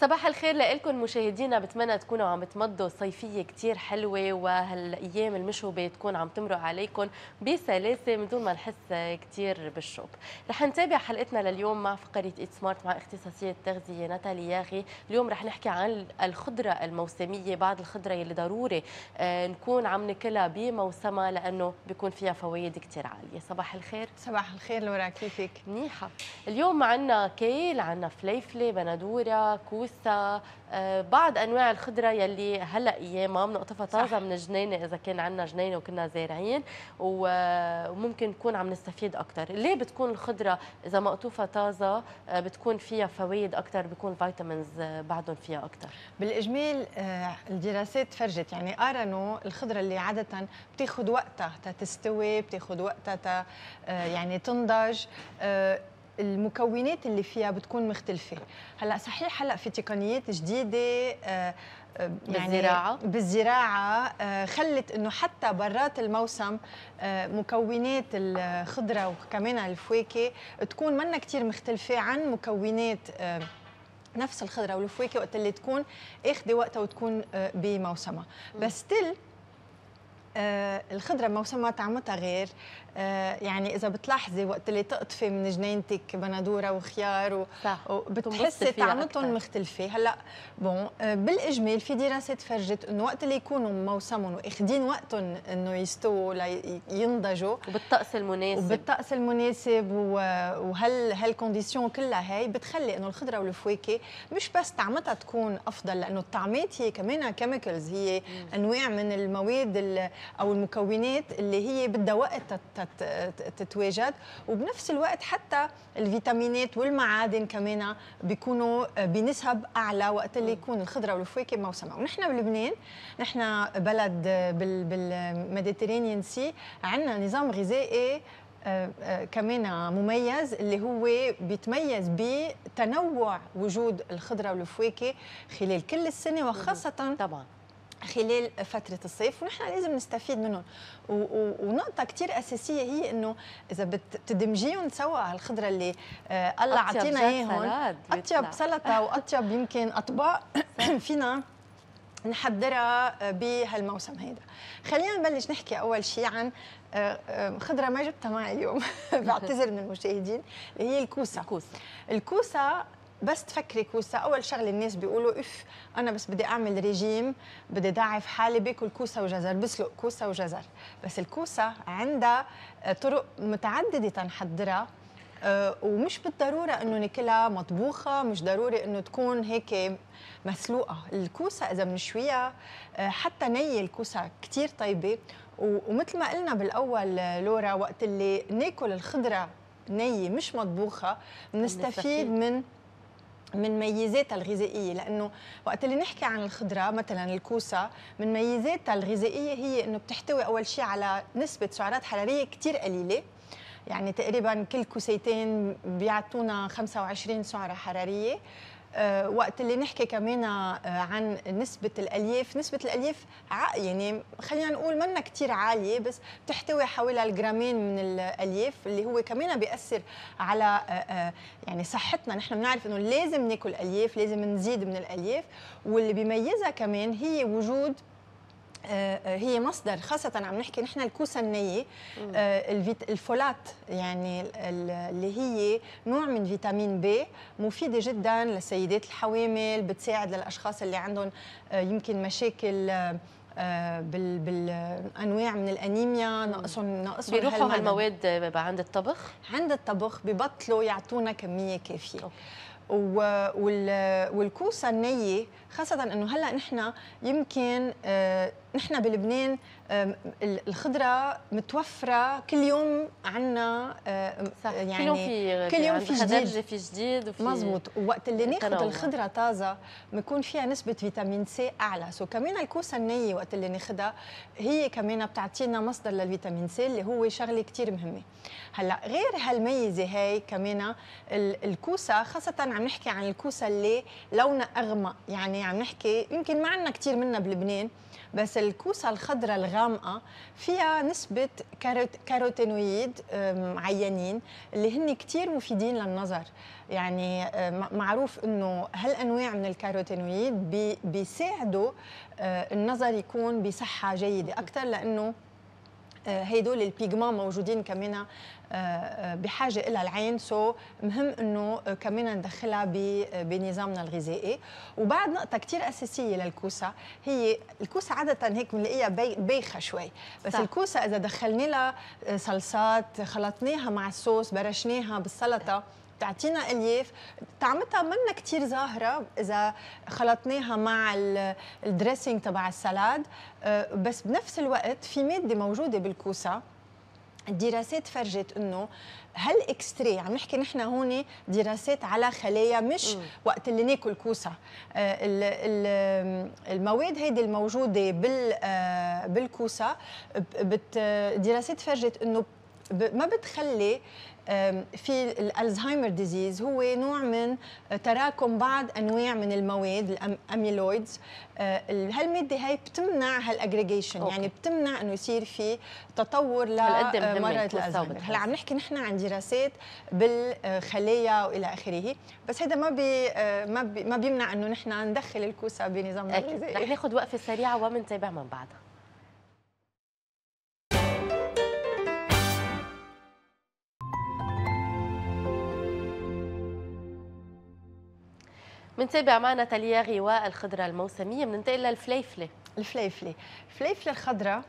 صباح الخير لكم مشاهدينا بتمنى تكونوا عم تمضوا صيفية كتير حلوة وهالأيام المشوبة تكون عم تمرق عليكم بسلاسة من دون ما نحس كتير بالشوب رح نتابع حلقتنا لليوم مع فقرة إيت سمارت مع اختصاصية التغذية نتالي ياغي اليوم رح نحكي عن الخضرة الموسمية بعض الخضرة اللي ضروري آه، نكون عم نكلها بموسمها لأنه بيكون فيها فوايد كتير عالية صباح الخير صباح الخير لورا كيفك منيحة اليوم عنا كيل عنا فليفلة بندورة كوس الكوسه آه، بعض انواع الخضره يلي هلا ايامها بنقطفها طازه من الجنينه اذا كان عندنا جنينه وكنا زارعين وممكن نكون عم نستفيد اكثر ليه بتكون الخضره اذا مقطوفه طازه آه، بتكون فيها فوائد اكثر بيكون فيتامينز آه، بعدهم فيها اكثر بالاجمال الدراسات فرجت يعني قارنوا الخضره اللي عاده بتاخذ وقتها تستوي بتاخذ وقتها يعني تنضج المكونات اللي فيها بتكون مختلفه هلا صحيح هلا في تقنيات جديده آه، آه، يعني بالزراعة بالزراعة آه، خلت انه حتى برات الموسم مكونات الخضرة وكمان الفواكه تكون منا كثير مختلفة عن مكونات نفس الخضره والفواكه وقت اللي تكون اخذه وقتها وتكون بموسمها بس تل آه، الخضره موسمها طعمتها غير آه، يعني اذا بتلاحظي وقت اللي تقطفي من جنينتك بندوره وخيار و... صح. وبتحسي طعمتهم مختلفه هلا بون آه، بالاجمال في دراسات فرجت انه وقت اللي يكونوا موسمهم واخدين وقتهم انه يستووا لينضجوا وبالطقس المناسب وبالطقس المناسب وهال هالكونديسيون كلها هي بتخلي انه الخضره والفواكه مش بس طعمتها تكون افضل لانه الطعمات هي كمان كيميكلز هي انواع من المواد او المكونات اللي هي بدها وقت تتواجد وبنفس الوقت حتى الفيتامينات والمعادن كمان بيكونوا آه، بنسب اعلى وقت اللي يكون الخضره والفواكه موسمها ونحن بلبنان نحن بلد آه، بالميديترينيان سي عندنا نظام غذائي آه، كمان مميز اللي هو بيتميز بتنوع وجود الخضره والفواكه خلال كل السنه وخاصه طبعا خلال فترة الصيف ونحن لازم نستفيد منهم ونقطة كتير أساسية هي إنه إذا بتدمجيهم سوا على الخضرة اللي آه الله عطينا إياهم أطيب سلطة وأطيب يمكن أطباق فينا نحضرها بهالموسم هيدا خلينا نبلش نحكي أول شيء عن آه، خضرة ما جبتها معي اليوم بعتذر من المشاهدين هي الكوسة الكوسة, الكوسة بس تفكري كوسه اول شغله الناس بيقولوا اف انا بس بدي اعمل ريجيم بدي ضعف حالي باكل كوسه وجزر بسلق كوسه وجزر بس الكوسه عندها آه، طرق متعدده تنحضرها آه، ومش بالضروره انه ناكلها مطبوخه مش ضروري انه تكون هيك مسلوقه الكوسه اذا بنشويها آه، حتى ني الكوسه كثير طيبه ومثل ما قلنا بالاول لورا وقت اللي ناكل الخضره نية مش مطبوخة بنستفيد من من ميزاتها الغذائيه لانه وقت اللي نحكي عن الخضره مثلا الكوسه من ميزاتها الغذائيه هي انه بتحتوي اول شيء على نسبه سعرات حراريه كثير قليله يعني تقريبا كل كوسيتين بيعطونا 25 سعره حراريه آه، وقت اللي نحكي كمان آه، عن نسبة الألياف نسبة الألياف يعني خلينا نقول منا كتير عالية بس بتحتوي حوالي الجرامين من الألياف اللي هو كمان بيأثر على آه، يعني صحتنا نحن بنعرف أنه لازم ناكل ألياف لازم نزيد من الألياف واللي بيميزها كمان هي وجود آه، آه، هي مصدر خاصة عم نحكي نحن الكوسة آه، النية الفولات يعني اللي هي نوع من فيتامين بي مفيدة جدا للسيدات الحوامل بتساعد للأشخاص اللي عندهم يمكن مشاكل بال بالانواع من الانيميا ناقصهم ناقصهم بيروحوا هالمواد عند الطبخ عند الطبخ ببطلوا يعطونا كميه كافيه أوكي. والكوسه النيه خاصه انه هلا نحن يمكن نحن بلبنان الخضره متوفره كل يوم عندنا يعني كل يوم في كل يوم في جديد في جديد وفي مزبوط وقت اللي ناخذ الخضره طازه بكون فيها نسبه فيتامين سي اعلى سو كمان الكوسه النيه وقت اللي ناخذها هي كمان بتعطينا مصدر للفيتامين سي اللي هو شغله كثير مهمه هلا غير هالميزه هاي كمان الكوسه خاصه عم نحكي عن الكوسه اللي لونها اغمق يعني عم نحكي يمكن ما عندنا كثير منها بلبنان بس الكوسه الخضراء الغامقه فيها نسبه كاروتينويد معينين اللي هن كتير مفيدين للنظر يعني معروف انه هالانواع من الكاروتينويد بيساعدوا النظر يكون بصحه جيده اكثر لانه آه، هيدول البيجمان موجودين كمان آه، آه، بحاجه إلى العين سو مهم انه كمان ندخلها بنظامنا الغذائي وبعد نقطه كثير اساسيه للكوسه هي الكوسه عاده هيك بنلاقيها بايخه شوي بس صح. الكوسه اذا دخلنا لها صلصات خلطناها مع الصوص برشناها بالسلطه بتعطينا الياف طعمتها منا كثير ظاهره اذا خلطناها مع الدريسنج تبع السلاد آه، بس بنفس الوقت في ماده موجوده بالكوسه الدراسات فرجت انه اكستري عم نحكي نحن هون دراسات على خلايا مش م. وقت اللي ناكل كوسه آه، المواد هيدي الموجوده بال آه، بالكوسه دراسات فرجت انه ما بتخلي في الالزهايمر ديزيز هو نوع من آه، تراكم بعض انواع من المواد الاميلويدز آه، هالماده هي بتمنع هالاجريجيشن يعني بتمنع انه يصير في تطور لمرض آه، الالزهايمر هلا عم نحكي نحن عن دراسات بالخلايا والى اخره بس هذا ما بي ما بي ما بيمنع انه نحن ندخل الكوسه بنظام الغذائي رح ناخذ وقفه سريعه ومنتابع من بعدها منتابع معنا تاليا غواء الخضره الموسميه بننتقل للفليفله الفليفله الفليفله الخضره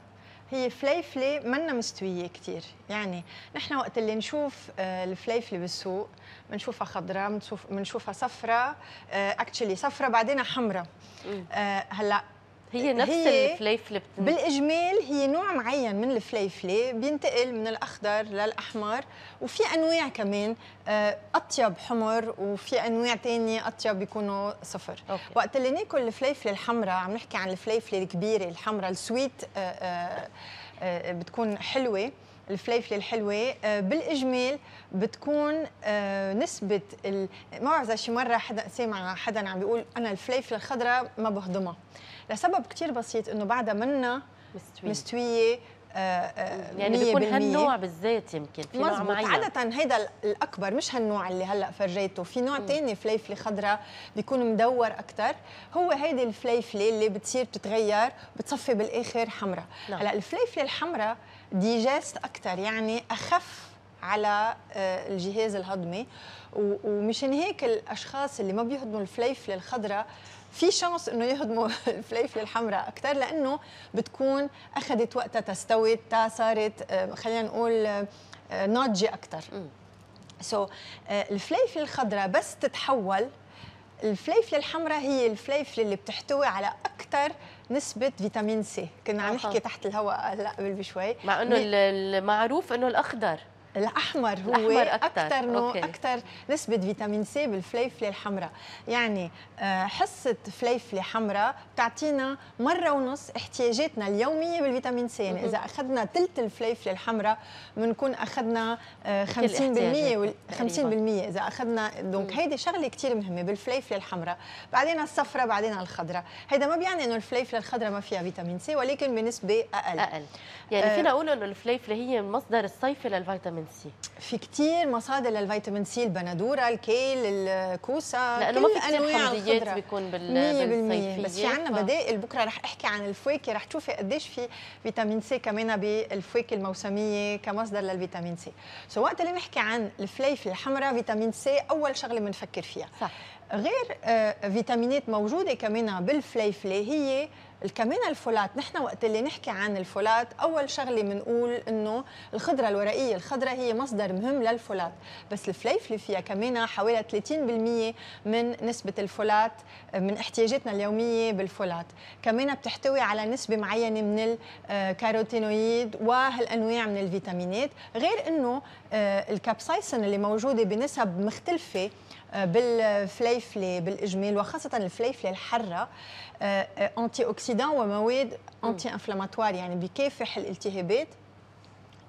هي فليفله منا مستويه كثير يعني نحن وقت اللي نشوف آه، الفليفله بالسوق بنشوفها خضراء بنشوفها صفراء اكشلي آه، صفراء بعدين حمراء آه، هلا هي نفس هي الفليفله بتن... بالاجمال هي نوع معين من الفليفله بينتقل من الاخضر للاحمر وفي انواع كمان آه، اطيب حمر وفي انواع تانية اطيب بيكونوا صفر أوكي. وقت اللي ناكل الفليفله الحمراء عم نحكي عن الفليفله الكبيره الحمراء السويت آه، آه، بتكون حلوه الفليفله الحلوه آه، بالاجمال بتكون آه، نسبه ما بعرف اذا شي مره حدا سامع حدا عم بيقول انا الفليفله الخضراء ما بهضمها لسبب كثير بسيط انه بعدها منا مستويه, مستوية يعني بيكون هالنوع بالذات يمكن في نوع معين عادة هيدا الأكبر مش هالنوع اللي هلا فرجيته في نوع ثاني فليفلة خضراء بيكون مدور أكثر هو هيدي الفليفلة اللي بتصير بتتغير بتصفي بالآخر حمراء نعم. هلا الفليفلة الحمراء ديجست أكثر يعني أخف على آه، الجهاز الهضمي ومشان هيك الاشخاص اللي ما بيهضموا الفليفله الخضراء في شانس انه يهضموا الفليفله الحمراء اكثر لانه بتكون اخذت وقتها تستوي صارت آه، خلينا نقول آه، ناضجه اكثر سو so, آه، الفليفله الخضراء بس تتحول الفليفله الحمراء هي الفليفله اللي بتحتوي على اكثر نسبة فيتامين سي، كنا عم نحكي تحت الهواء هلا قبل بشوي مع انه المعروف انه الاخضر الاحمر هو اكثر نوع اكثر نسبه فيتامين سي بالفليفله الحمراء يعني آه، حصه فليفله حمراء بتعطينا مره ونص احتياجاتنا اليوميه بالفيتامين سي يعني اذا اخذنا ثلث الفليفله الحمراء بنكون اخذنا 50% آه، وال... 50% اذا اخذنا دونك هيدي شغله كثير مهمه بالفليفله الحمراء بعدين الصفراء بعدين الخضراء هيدا ما بيعني انه الفليفله الخضراء ما فيها فيتامين سي ولكن بنسبه اقل اقل يعني آه، فينا نقول انه الفليفله هي المصدر الصيفي للفيتامين سي في كثير مصادر للفيتامين سي البندوره الكيل الكوسه لانه ما في كثير حمضيات بيكون بال بس في يعني عندنا بدائل بكره رح احكي عن الفواكه رح تشوفي قديش في فيتامين سي كمان بالفواكه الموسميه كمصدر للفيتامين سي سو وقت اللي نحكي عن الفليفله الحمراء فيتامين سي اول شغله بنفكر فيها صح غير آه، فيتامينات موجوده كمان بالفليفله هي الكمان الفولات نحن وقت اللي نحكي عن الفولات اول شغله بنقول انه الخضره الورقيه الخضره هي مصدر مهم للفولات بس الفليفله فيها كمان حوالي 30% من نسبه الفولات من احتياجاتنا اليوميه بالفولات كمان بتحتوي على نسبه معينه من الكاروتينويد آه، وهالانواع من الفيتامينات غير انه آه، الكابسايسين اللي موجوده بنسب مختلفه بالفليفله بالاجمال وخاصه الفليفله الحره انتي آه، اوكسيدان آه، ومواد انتي انفلاماتوار يعني بكافح الالتهابات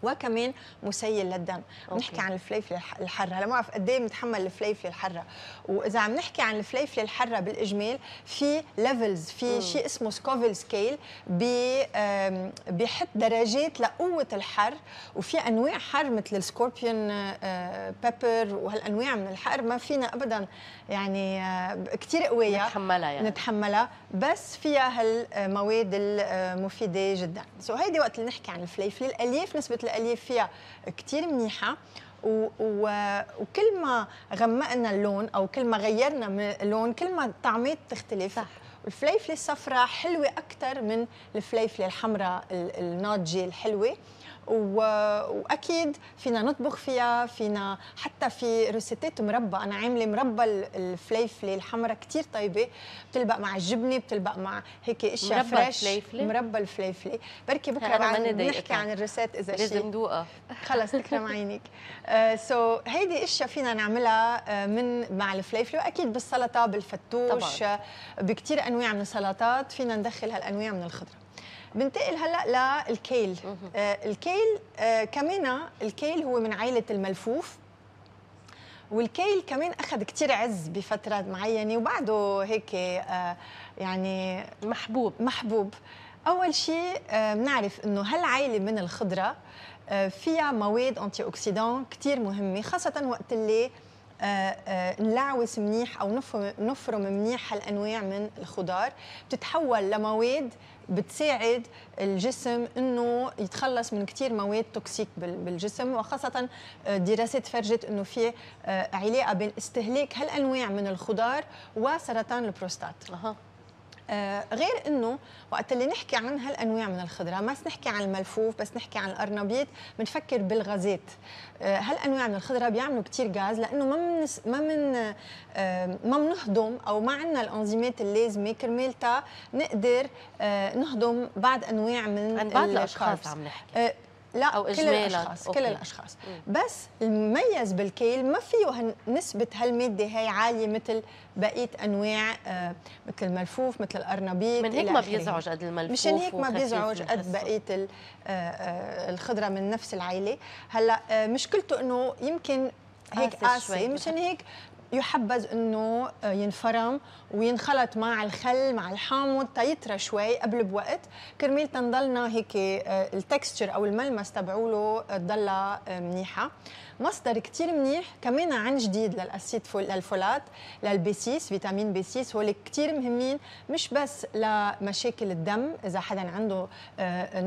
وكمان مسيل للدم بنحكي عن الفليفله الحره هلا ما بعرف قد ايه بنتحمل الفليفله الحره واذا عم نحكي عن الفليفله الحره بالاجمال في ليفلز في شيء اسمه سكوفيل سكيل بي بيحط درجات لقوه الحر وفي انواع حر مثل السكوربيون آه، بيبر وهالانواع من الحر ما فينا ابدا يعني آه، كثير قويه نتحملها يعني نتحملها بس فيها هالمواد المفيده جدا سو so هيدي وقت اللي نحكي عن الفليفله الالياف نسبه الالياف فيها كثير منيحه و... و... وكل ما غمقنا اللون او كل ما غيرنا من اللون كل ما الطعمات تختلف صح. الفليفله الصفراء حلوه اكثر من الفليفله الحمراء الناضجه الحلوه واكيد فينا نطبخ فيها فينا حتى في روسيتات مربى انا عامله مربى الفليفله الحمراء كثير طيبه بتلبق مع الجبنه بتلبق مع هيك اشياء مربى فريش الفليفلة. مربى الفليفله بركي بكره بعد نحكي عن الروسيت اذا شيء لازم ندوقها خلص تكرم عينك سو آه، uh, so, هيدي اشياء فينا نعملها آه، من مع الفليفله واكيد بالسلطه بالفتوش طبعا. آه، بكثير انواع من السلطات فينا ندخل هالانواع من الخضره بنتقل هلا للكيل آه الكيل آه كمان الكيل هو من عائله الملفوف والكيل كمان اخذ كثير عز بفتره معينه وبعده هيك آه يعني محبوب محبوب اول شيء آه، بنعرف انه هالعائله من الخضره آه، فيها مواد انتي اوكسيدان كثير مهمه خاصه وقت اللي آه، آه، نلعوس منيح او نفرم منيح هالانواع من الخضار بتتحول لمواد بتساعد الجسم انه يتخلص من كثير مواد توكسيك بالجسم وخاصه آه، دراسات فرجت انه في علاقه بين استهلاك هالانواع من الخضار وسرطان البروستات. أه. آه، غير انه وقت اللي نحكي عن هالانواع من الخضره بس نحكي عن الملفوف بس نحكي عن القرنبيط بنفكر بالغازات آه، هالانواع من الخضره بيعملوا كثير غاز لانه ما من ما من آه، ما بنهضم او ما عندنا الانزيمات اللازمه كرمال نقدر نهضم بعض انواع من عن بعض الاشخاص عم نحكي لا او كل الاشخاص أوكي. كل الاشخاص مم. بس المميز بالكيل ما فيه نسبه هالماده هاي عاليه مثل بقيه انواع آه مثل الملفوف مثل الارنبيط من هيك ما بيزعج قد الملفوف مشان هيك ما بيزعج قد بقيه آه، آه، الخضره من نفس العائله هلا آه، مشكلته انه يمكن هيك قاسي مشان هيك يحبذ انه آه، ينفرم وينخلط مع الخل مع الحامض تيطرى شوي قبل بوقت كرمال تنضلنا هيك آه، التكستشر او الملمس تبعوله تضلها آه، منيحه مصدر كتير منيح كمان عن جديد للاسيد فول للفولات للبي 6 فيتامين بي 6 هول كتير مهمين مش بس لمشاكل الدم اذا حدا عنده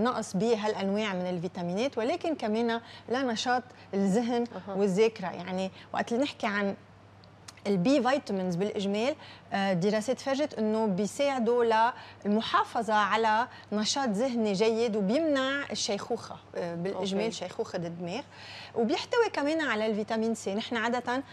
نقص بهالانواع من الفيتامينات ولكن كمان لنشاط الذهن والذاكره يعني وقت اللي نحكي عن البي فيتامينز بالاجمال آه، دراسات فرجت انه بيساعدوا للمحافظه على نشاط ذهني جيد وبيمنع الشيخوخه آه، بالاجمال أوكي. شيخوخه الدماغ وبيحتوي كمان على الفيتامين سي نحن عاده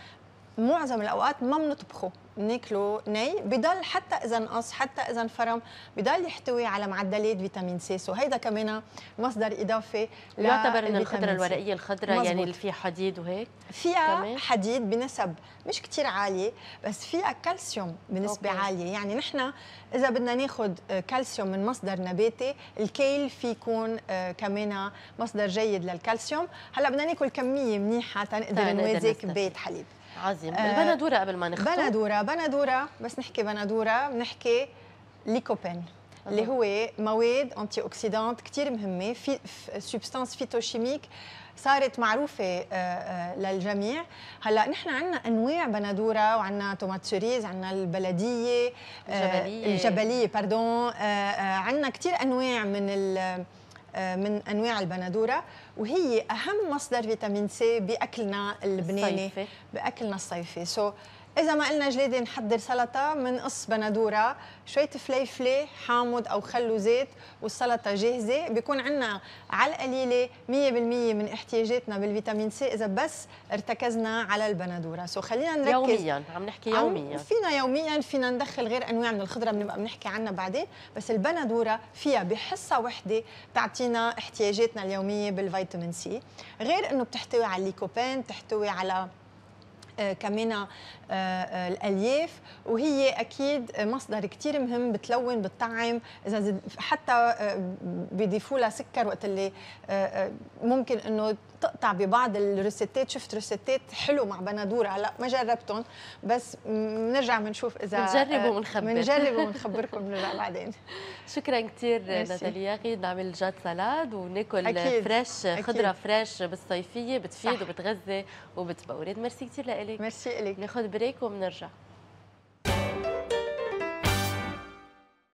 معظم الاوقات ما بنطبخه ناكله ني بضل حتى اذا نقص حتى اذا انفرم بضل يحتوي على معدلات فيتامين سي سو هيدا كمان مصدر اضافي يعتبر ان الخضره الورقيه الخضراء يعني اللي فيها حديد وهيك فيها كمان. حديد بنسب مش كثير عاليه بس فيها كالسيوم بنسبه أوكي. عاليه يعني نحن اذا بدنا ناخذ كالسيوم من مصدر نباتي الكيل في يكون آه، كمان مصدر جيد للكالسيوم هلا بدنا ناكل كميه منيحه تنقدر نوازي كبيت حليب عظيم آه، البندوره قبل ما نختم بندوره بندوره بس نحكي بندوره بنحكي ليكوبين اللي هو مواد انتي اوكسيدانت كثير مهمه في سبستانس فيتوشيميك صارت معروفه آه، آه، للجميع هلا نحن عندنا انواع بندوره وعندنا توماتشوريز عندنا البلديه الجبليه الجبليه باردون عندنا كثير انواع من من انواع البندوره وهي اهم مصدر فيتامين سي باكلنا اللبناني الصيفي. باكلنا الصيفي سو so إذا ما قلنا جليدي نحضر سلطة قص بندورة شوية فليفلة حامض أو خل وزيت والسلطة جاهزة بيكون عندنا على القليلة 100% من احتياجاتنا بالفيتامين سي إذا بس ارتكزنا على البندورة سو خلينا نركز يوميا عم نحكي يوميا عم فينا يوميا فينا ندخل غير أنواع من الخضرة بنبقى بنحكي عنها بعدين بس البندورة فيها بحصة وحدة بتعطينا احتياجاتنا اليومية بالفيتامين سي غير أنه بتحتوي على الليكوبين بتحتوي على آه، كمان آه، آه، الالياف وهي اكيد مصدر كثير مهم بتلون بتطعم اذا حتى بيضيفوا لها سكر وقت اللي ممكن انه تقطع ببعض الريسيتات شفت ريسيتات حلو مع بندور هلا ما جربتهم بس بنرجع بنشوف اذا بنجرب ونخبر بنجرب ونخبركم بنرجع بعدين شكرا كثير نتاليا غيد نعمل جات سلاد وناكل أكيد. فريش خضره أكيد. فريش بالصيفيه بتفيد صح. وبتغذي وبتبورد ميرسي كثير لك ميرسي إليك ناخذ بريك وبنرجع